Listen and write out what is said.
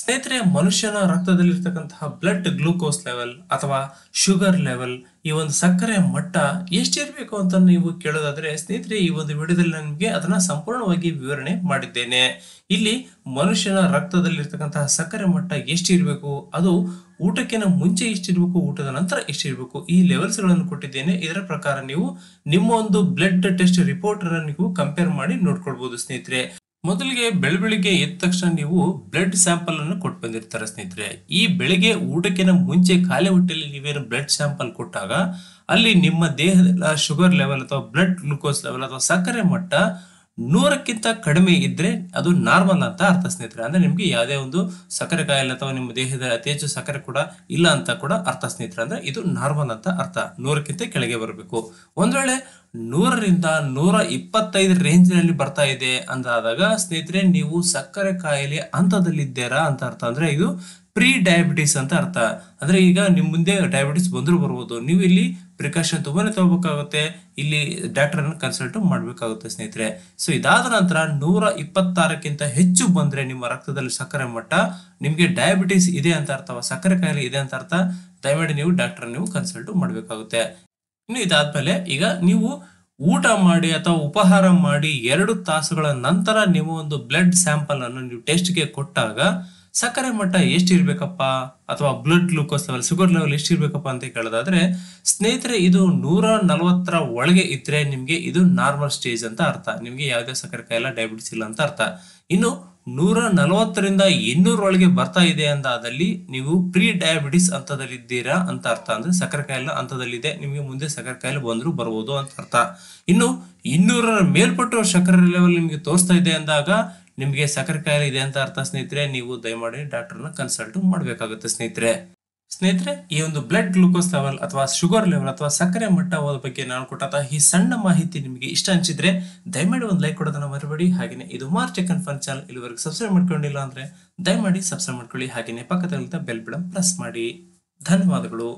ಸ್ನೇಹಿತರೆ ಮನುಷ್ಯನ ರಕ್ತದಲ್ಲಿರ್ತಕ್ಕಂತಹ ಬ್ಲಡ್ ಗ್ಲೂಕೋಸ್ ಲೆವೆಲ್ ಅಥವಾ ಶುಗರ್ ಲೆವೆಲ್ ಈ ಒಂದು ಸಕ್ಕರೆ ಮಟ್ಟ ಎಷ್ಟಿರಬೇಕು ಅಂತ ನೀವು ಕೇಳೋದಾದ್ರೆ ಸ್ನೇಹಿತರೆ ಈ ಒಂದು ವಿಡಿಯೋದಲ್ಲಿ ನನಗೆ ಅದನ್ನ ಸಂಪೂರ್ಣವಾಗಿ ವಿವರಣೆ ಮಾಡಿದ್ದೇನೆ ಇಲ್ಲಿ ಮನುಷ್ಯನ ರಕ್ತದಲ್ಲಿರ್ತಕ್ಕಂತಹ ಸಕ್ಕರೆ ಮಟ್ಟ ಎಷ್ಟಿರಬೇಕು ಅದು ಊಟಕ್ಕಿಂತ ಮುಂಚೆ ಎಷ್ಟಿರಬೇಕು ಊಟದ ನಂತರ ಎಷ್ಟಿರಬೇಕು ಈ ಲೆವೆಲ್ಸ್ಗಳನ್ನು ಕೊಟ್ಟಿದ್ದೇನೆ ಇದರ ಪ್ರಕಾರ ನೀವು ನಿಮ್ಮ ಒಂದು ಬ್ಲಡ್ ಟೆಸ್ಟ್ ರಿಪೋರ್ಟ್ ನೀವು ಕಂಪೇರ್ ಮಾಡಿ ನೋಡ್ಕೊಳ್ಬಹುದು ಸ್ನೇಹಿತರೆ ಮೊದಲಿಗೆ ಬೆಳಿಗ್ಗೆ ಎದ್ದ ತಕ್ಷಣ ನೀವು ಬ್ಲಡ್ ಸ್ಯಾಂಪಲ್ ಅನ್ನು ಕೊಟ್ಟು ಬಂದಿರ್ತಾರೆ ಸ್ನೇಹಿತರೆ ಈ ಬೆಳಿಗ್ಗೆ ಊಟಕ್ಕಿನ ಮುಂಚೆ ಖಾಲಿ ಹೊಟ್ಟೆಯಲ್ಲಿ ನೀವೇನು ಬ್ಲಡ್ ಸ್ಯಾಂಪಲ್ ಕೊಟ್ಟಾಗ ಅಲ್ಲಿ ನಿಮ್ಮ ದೇಹದ ಶುಗರ್ ಲೆವೆಲ್ ಅಥವಾ ಬ್ಲಡ್ ಗ್ಲುಕೋಸ್ ಲೆವೆಲ್ ಅಥವಾ ಸಕ್ಕರೆ ಮಟ್ಟ ನೂರಕ್ಕಿಂತ ಕಡಿಮೆ ಇದ್ರೆ ಅದು ನಾರ್ಮಲ್ ಅಂತ ಅರ್ಥ ಸ್ನೇಹಿತರೆ ಅಂದ್ರೆ ನಿಮಗೆ ಯಾವುದೇ ಒಂದು ಸಕ್ಕರೆ ಕಾಯಿಲೆ ಅಥವಾ ನಿಮ್ಮ ದೇಹದ ಅತಿ ಹೆಚ್ಚು ಸಕ್ಕರೆ ಕೂಡ ಇಲ್ಲ ಅಂತ ಕೂಡ ಅರ್ಥ ಸ್ನೇಹಿತರೆ ಅಂದ್ರೆ ಇದು ನಾರ್ಮಲ್ ಅಂತ ಅರ್ಥ ನೂರಕ್ಕಿಂತ ಕೆಳಗೆ ಬರಬೇಕು ಒಂದ್ ವೇಳೆ ನೂರರಿಂದ ನೂರ ಇಪ್ಪತ್ತೈದು ನಲ್ಲಿ ಬರ್ತಾ ಇದೆ ಅಂತಾದಾಗ ಸ್ನೇಹಿತರೆ ನೀವು ಸಕ್ಕರೆ ಕಾಯಿಲೆ ಹಂತದಲ್ಲಿದ್ದೀರಾ ಅಂತ ಅರ್ಥ ಅಂದರೆ ಇದು ಪ್ರೀ ಡಯಾಬಿಟಿಸ್ ಅಂತ ಅರ್ಥ ಅಂದರೆ ಈಗ ನಿಮ್ಮ ಮುಂದೆ ಡಯಾಬಿಟಿಸ್ ಬಂದರೂ ಬರ್ಬೋದು ನೀವು ಇಲ್ಲಿ ಪ್ರಿಕಾಷನ್ ತುಂಬಾನೇ ತಗೋಬೇಕಾಗುತ್ತೆ ಇಲ್ಲಿ ಡಾಕ್ಟರನ್ನು ಕನ್ಸಲ್ಟ್ ಮಾಡಬೇಕಾಗುತ್ತೆ ಸ್ನೇಹಿತರೆ ಸೊ ಇದಾದ ನಂತರ ನೂರ ಇಪ್ಪತ್ತಾರಕ್ಕಿಂತ ಹೆಚ್ಚು ಬಂದರೆ ನಿಮ್ಮ ರಕ್ತದಲ್ಲಿ ಸಕ್ಕರೆ ಮಟ್ಟ ನಿಮಗೆ ಡಯಾಬಿಟಿಸ್ ಇದೆ ಅಂತ ಅರ್ಥ ಸಕ್ಕರೆ ಕಾಯಿಲೆ ಇದೆ ಅಂತ ಅರ್ಥ ದಯಮಾಡಿ ನೀವು ಡಾಕ್ಟರ್ ನೀವು ಕನ್ಸಲ್ಟ್ ಮಾಡಬೇಕಾಗುತ್ತೆ ಇನ್ನು ಇದಾದ್ಮೇಲೆ ಈಗ ನೀವು ಊಟ ಮಾಡಿ ಅಥವಾ ಉಪಹಾರ ಮಾಡಿ ಎರಡು ತಾಸುಗಳ ನಂತರ ನೀವು ಒಂದು ಬ್ಲಡ್ ಸ್ಯಾಂಪಲ್ ಅನ್ನು ನೀವು ಟೆಸ್ಟ್ಗೆ ಕೊಟ್ಟಾಗ ಸಕ್ಕರೆ ಮಟ್ಟ ಎಷ್ಟಿರ್ಬೇಕಪ್ಪ ಅಥವಾ blood glucose level sugar level ಎಷ್ಟಿರ್ಬೇಕಪ್ಪ ಅಂತ ಕೇಳೋದಾದ್ರೆ ಸ್ನೇಹಿತರೆ ಇದು ನೂರ ನಲವತ್ತರ ಒಳಗೆ ಇದ್ರೆ ನಿಮಗೆ ಇದು ನಾರ್ಮಲ್ ಸ್ಟೇಜ್ ಅಂತ ಅರ್ಥ ನಿಮಗೆ ಯಾವುದೇ ಸಕ್ಕರೆ ಕಾಯಿಲ್ಲ ಡಯಾಬಿಟಿಸ್ ಇಲ್ಲ ಅಂತ ಅರ್ಥ ಇನ್ನು ನೂರ ನಲವತ್ತರಿಂದ ಒಳಗೆ ಬರ್ತಾ ಇದೆ ಅಂದಾದಲ್ಲಿ ನೀವು ಪ್ರೀ ಡಯಾಬಿಟಿಸ್ ಹಂತದಲ್ಲಿದ್ದೀರಾ ಅಂತ ಅರ್ಥ ಅಂದ್ರೆ ಸಕ್ಕರೆ ಕಾಯಿಲೆ ಹಂತದಲ್ಲಿದೆ ನಿಮಗೆ ಮುಂದೆ ಸಕ್ಕರೆ ಕಾಯಿಲೆ ಬಂದರೂ ಬರ್ಬೋದು ಅಂತ ಅರ್ಥ ಇನ್ನು ಇನ್ನೂರರ ಮೇಲ್ಪಟ್ಟು ಸಕ್ಕರೆ ಲೆವೆಲ್ ನಿಮಗೆ ತೋರಿಸ್ತಾ ಇದೆ ಅಂದಾಗ ನಿಮಗೆ ಸಕ್ಕರೆ ಕಾಯಿಲೆ ಇದೆ ಅಂತ ಅರ್ಥ ಸ್ನೇಹಿತರೆ ನೀವು ದಯಮಾಡಿ ಡಾಕ್ಟರ್ನ ಕನ್ಸಲ್ಟ್ ಮಾಡಬೇಕಾಗುತ್ತೆ ಸ್ನೇಹಿತರೆ ಸ್ನೇಹಿತರೆ ಈ ಒಂದು ಬ್ಲಡ್ ಗ್ಲೂಕೋಸ್ ಲೆವೆಲ್ ಅಥವಾ ಶುಗರ್ ಲೆವೆಲ್ ಅಥವಾ ಸಕ್ಕರೆ ಮಟ್ಟವಾದ ಬಗ್ಗೆ ನಾನು ಕೊಟ್ಟಂತಹ ಈ ಸಣ್ಣ ಮಾಹಿತಿ ನಿಮಗೆ ಇಷ್ಟ ಅನಿಸಿದ್ರೆ ದಯಮಾಡಿ ಒಂದು ಲೈಕ್ ಕೊಡೋದನ್ನ ಮರಬೇಡಿ ಹಾಗೆಯೇ ಇದು ಮಾರ್ಚ್ ಅಂಡ್ ಫನ್ ಚಾನಲ್ ಇಲ್ಲಿವರೆಗೆ ಸಬ್ಸ್ಕ್ರೈಬ್ ಮಾಡ್ಕೊಂಡಿಲ್ಲ ಅಂದ್ರೆ ದಯಮಾಡಿ ಸಬ್ಸ್ಕ್ರೈಬ್ ಮಾಡ್ಕೊಳ್ಳಿ ಹಾಗೆಯೇ ಪಕ್ಕದಲ್ಲಿ ಬೆಲ್ ಬಿಡ ಪ್ರೆಸ್ ಮಾಡಿ ಧನ್ಯವಾದಗಳು